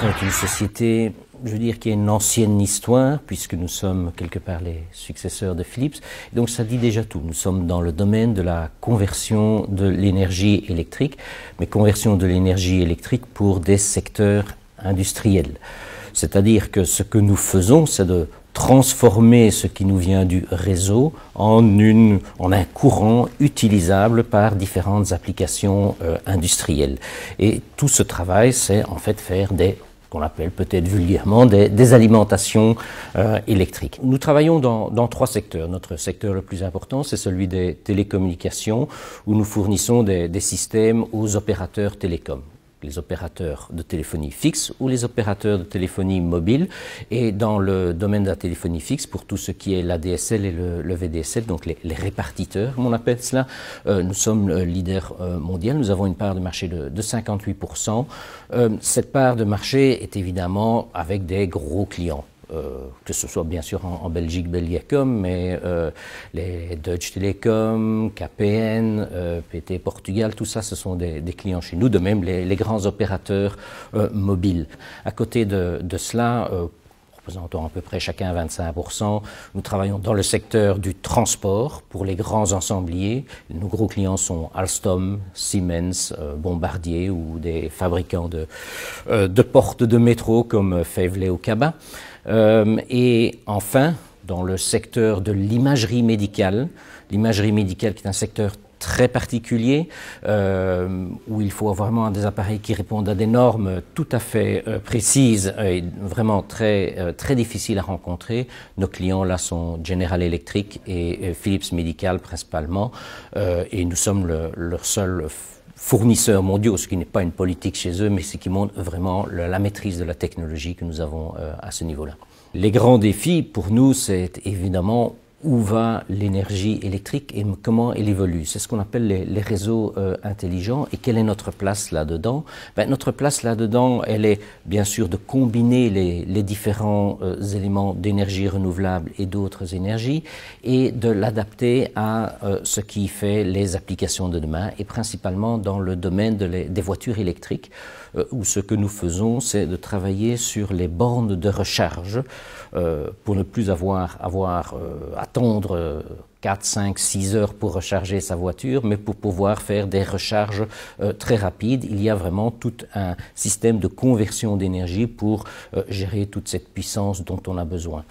C'est une société, je veux dire, qui a une ancienne histoire, puisque nous sommes quelque part les successeurs de Philips. Donc ça dit déjà tout. Nous sommes dans le domaine de la conversion de l'énergie électrique, mais conversion de l'énergie électrique pour des secteurs industriels. C'est-à-dire que ce que nous faisons, c'est de transformer ce qui nous vient du réseau en, une, en un courant utilisable par différentes applications euh, industrielles. Et tout ce travail, c'est en fait faire des qu'on appelle peut-être vulgairement des, des alimentations euh, électriques. Nous travaillons dans, trois secteurs. Notre secteur le plus important, c'est celui des télécommunications, où nous fournissons des, des systèmes aux opérateurs télécoms les opérateurs de téléphonie fixe ou les opérateurs de téléphonie mobile. Et dans le domaine de la téléphonie fixe, pour tout ce qui est l'ADSL et le, VDSL, donc les, répartiteurs, on appelle cela, euh, nous sommes le euh, leader euh, mondial. Nous avons une part de marché de, 58%. cette part de marché est évidemment avec des gros clients euh, que ce soit bien sûr en, Belgique, Belgacom, mais euh, les Deutsche Telekom, KPN, euh, PT Portugal, tout ça, ce sont des, clients chez nous, de même les, grands opérateurs mobiles. À côté de, de cela, représentant à peu près chacun 25%. Nous travaillons dans le secteur du transport pour les grands ensembliers. Nos gros clients sont Alstom, Siemens, Bombardier ou des fabricants de, de portes de métro comme Fevley ou Cabin. Euh, et enfin, dans le secteur de l'imagerie médicale, l'imagerie médicale qui est un secteur très particulier, euh, où il faut vraiment des appareils qui répondent à des normes tout à fait euh, précises et vraiment très, très difficiles à rencontrer. Nos clients là sont General Electric et, Philips Medical principalement, et nous sommes le, leur seul fournisseurs mondiaux, ce qui n'est pas une politique chez eux, mais ce qui montre vraiment la, maîtrise de la technologie que nous avons euh, à ce niveau-là. Les grands défis pour nous, c'est évidemment où va l'énergie électrique et comment elle évolue. C'est ce qu'on appelle les, réseaux euh, intelligents. Et quelle est notre place là-dedans ben, Notre place là-dedans, elle est bien sûr de combiner les, différents euh, éléments d'énergie renouvelable et d'autres énergies et de l'adapter à euh, ce qui fait les applications de demain et principalement dans le domaine des voitures électriques où ce que nous faisons, c'est de travailler sur les bornes de recharge pour ne plus avoir, avoir à attendre 4, 5, 6 heures pour recharger sa voiture, mais pour pouvoir faire des recharges euh, très rapides, il y a vraiment tout un système de conversion d'énergie pour euh, gérer toute cette puissance dont on a besoin.